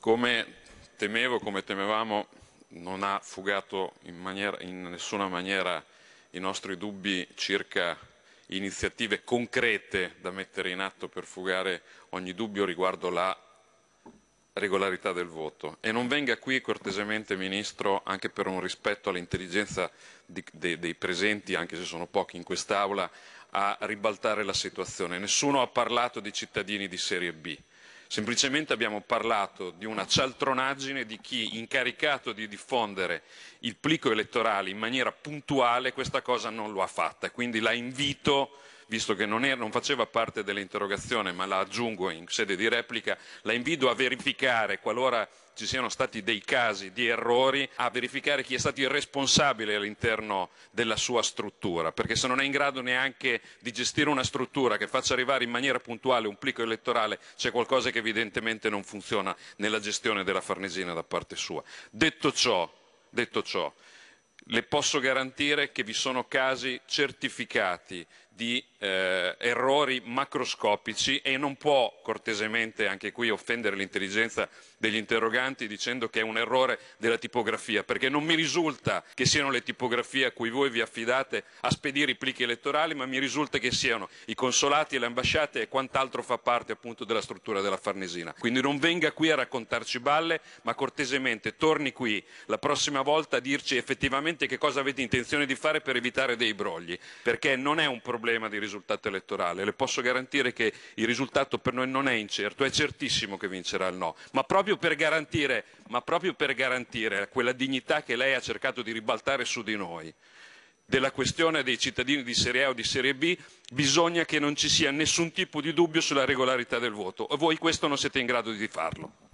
Come temevo, come temevamo, non ha fugato in, maniera, in nessuna maniera i nostri dubbi circa iniziative concrete da mettere in atto per fugare ogni dubbio riguardo la regolarità del voto e non venga qui cortesemente Ministro anche per un rispetto all'intelligenza de, dei presenti, anche se sono pochi in quest'Aula, a ribaltare la situazione. Nessuno ha parlato di cittadini di serie B semplicemente abbiamo parlato di una cialtronaggine di chi incaricato di diffondere il plico elettorale in maniera puntuale questa cosa non lo ha fatta, quindi la invito visto che non, era, non faceva parte dell'interrogazione, ma la aggiungo in sede di replica, la invito a verificare qualora ci siano stati dei casi di errori, a verificare chi è stato il responsabile all'interno della sua struttura, perché se non è in grado neanche di gestire una struttura che faccia arrivare in maniera puntuale un plico elettorale, c'è qualcosa che evidentemente non funziona nella gestione della Farnesina da parte sua. Detto ciò, detto ciò le posso garantire che vi sono casi certificati di eh, errori macroscopici e non può cortesemente anche qui offendere l'intelligenza degli interroganti dicendo che è un errore della tipografia, perché non mi risulta che siano le tipografie a cui voi vi affidate a spedire i plichi elettorali, ma mi risulta che siano i consolati, e le ambasciate e quant'altro fa parte appunto della struttura della Farnesina. Quindi non venga qui a raccontarci balle, ma cortesemente torni qui la prossima volta a dirci effettivamente esattamente che cosa avete intenzione di fare per evitare dei brogli, perché non è un problema di risultato elettorale. Le posso garantire che il risultato per noi non è incerto, è certissimo che vincerà il no, ma proprio per garantire, proprio per garantire quella dignità che lei ha cercato di ribaltare su di noi della questione dei cittadini di Serie A o di Serie B bisogna che non ci sia nessun tipo di dubbio sulla regolarità del voto. Voi questo non siete in grado di farlo.